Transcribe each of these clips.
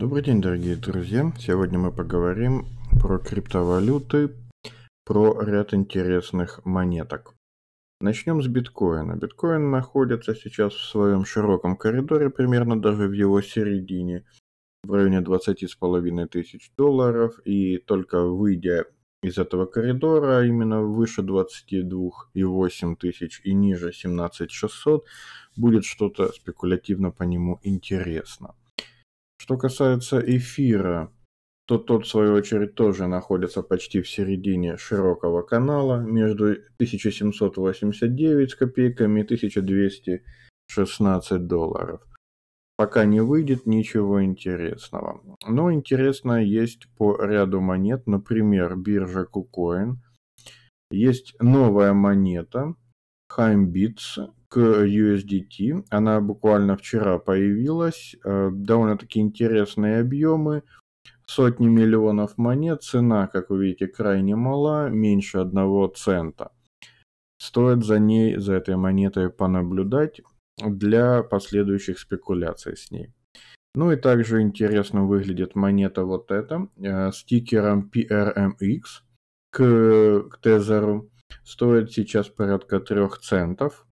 Добрый день, дорогие друзья! Сегодня мы поговорим про криптовалюты, про ряд интересных монеток. Начнем с биткоина. Биткоин находится сейчас в своем широком коридоре, примерно даже в его середине, в районе 20,5 тысяч долларов, и только выйдя из этого коридора, именно выше 22,8 тысяч и ниже 17 600, будет что-то спекулятивно по нему интересно. Что касается эфира, то тот, в свою очередь, тоже находится почти в середине широкого канала между 1789 с копейками и 1216 долларов. Пока не выйдет ничего интересного. Но интересное есть по ряду монет, например, биржа KuCoin. Есть новая монета Хаймбитс, к USDT. Она буквально вчера появилась. Э, довольно-таки интересные объемы. Сотни миллионов монет. Цена, как вы видите, крайне мала, меньше одного цента. Стоит за ней, за этой монетой понаблюдать для последующих спекуляций с ней. Ну и также интересно выглядит монета вот эта э, с тикером PRMX к, к тезеру. Стоит сейчас порядка 3 центов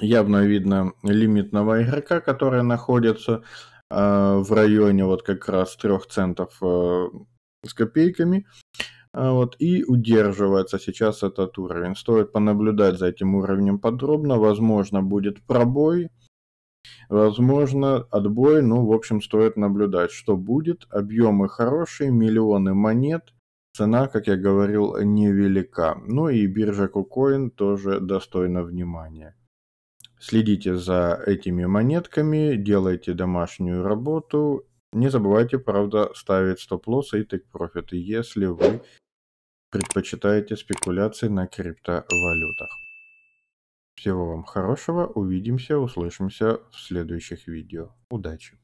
явно видно лимитного игрока, который находится э, в районе вот как раз трех центов э, с копейками. Э, вот, и удерживается сейчас этот уровень. Стоит понаблюдать за этим уровнем подробно. Возможно, будет пробой. Возможно, отбой. Ну, в общем, стоит наблюдать, что будет. Объемы хорошие, миллионы монет. Цена, как я говорил, невелика. Ну и биржа KuCoin тоже достойна внимания. Следите за этими монетками, делайте домашнюю работу. Не забывайте, правда, ставить стоп-лоссы и тейк-профиты, если вы предпочитаете спекуляции на криптовалютах. Всего вам хорошего, увидимся, услышимся в следующих видео. Удачи!